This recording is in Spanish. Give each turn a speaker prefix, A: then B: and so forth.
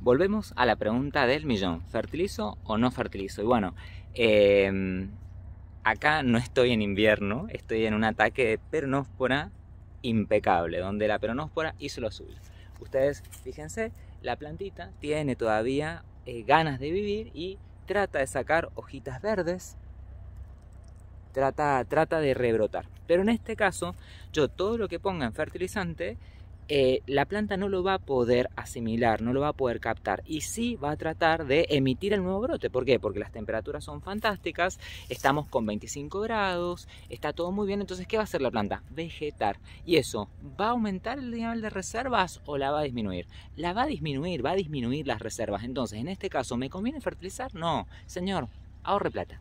A: volvemos a la pregunta del millón, ¿fertilizo o no fertilizo? Y bueno, em, acá no estoy en invierno, estoy en un ataque de peronóspora impecable, donde la peronóspora hizo lo suyo. Ustedes, fíjense, la plantita tiene todavía eh, ganas de vivir y trata de sacar hojitas verdes, trata, trata de rebrotar. Pero en este caso, yo todo lo que ponga en fertilizante eh, la planta no lo va a poder asimilar, no lo va a poder captar y sí va a tratar de emitir el nuevo brote. ¿Por qué? Porque las temperaturas son fantásticas, estamos con 25 grados, está todo muy bien, entonces ¿qué va a hacer la planta? Vegetar. ¿Y eso va a aumentar el nivel de reservas o la va a disminuir? La va a disminuir, va a disminuir las reservas. Entonces, en este caso, ¿me conviene fertilizar? No, señor, ahorre plata.